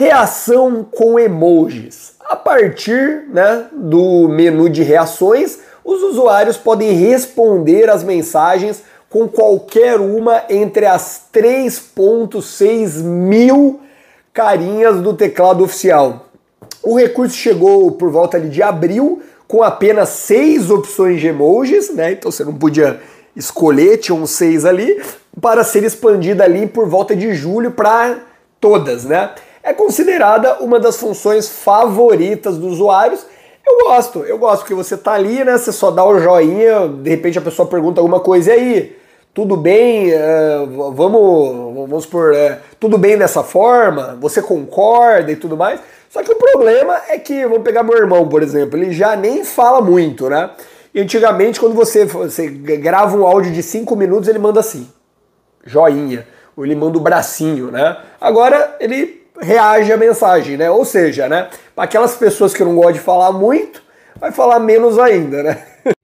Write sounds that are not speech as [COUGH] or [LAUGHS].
reação com emojis. A partir né, do menu de reações, os usuários podem responder as mensagens com qualquer uma entre as 3,6 mil carinhas do teclado oficial. O recurso chegou por volta de abril com apenas seis opções de emojis, né? Então você não podia escolher, tinha uns seis ali, para ser expandida ali por volta de julho para todas, né? é considerada uma das funções favoritas dos usuários. Eu gosto, eu gosto que você tá ali, né? Você só dá o um joinha, de repente a pessoa pergunta alguma coisa e aí, tudo bem? Eh, vamos, vamos por eh, tudo bem dessa forma? Você concorda e tudo mais? Só que o problema é que, vamos pegar meu irmão, por exemplo, ele já nem fala muito, né? E antigamente, quando você, você grava um áudio de cinco minutos, ele manda assim, joinha, ou ele manda o bracinho, né? Agora ele reage à mensagem, né? Ou seja, né, para aquelas pessoas que não gostam de falar muito, vai falar menos ainda, né? [LAUGHS]